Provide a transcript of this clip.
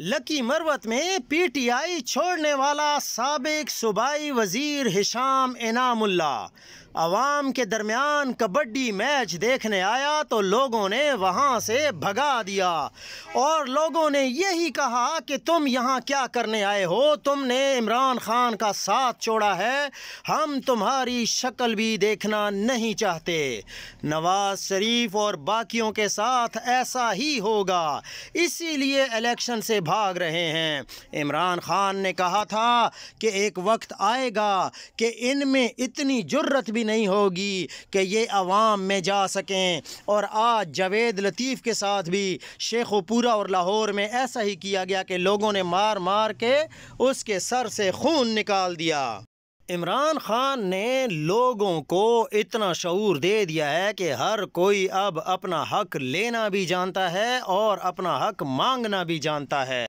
lucky मरवत में PTI छोड़ने वाला सबक सूबाई वजीर हिशाम इनामुल्ला आवाम के दरमियान कबड्डी मैच देखने आया तो लोगों ने वहाँ से भगा दिया और लोगों ने यही कहा कि तुम यहाँ क्या करने आए हो तुमने इमरान खान का साथ छोड़ा है हम तुम्हारी शक्ल भी देखना नहीं चाहते नवाज शरीफ और बाकियों के साथ ऐसा ही होगा इसीलिए इलेक्शन से भाग रहे हैं इमरान खान ने कहा था कि एक वक्त आएगा कि इनमें इतनी जरूरत भी नहीं होगी कि ये आवाम में जा सकें और आज जावेद लतीफ़ के साथ भी शेखोपुरा और लाहौर में ऐसा ही किया गया कि लोगों ने मार मार के उसके सर से खून निकाल दिया इमरान खान ने लोगों को इतना शूर दे दिया है कि हर कोई अब अपना हक लेना भी जानता है और अपना हक मांगना भी जानता है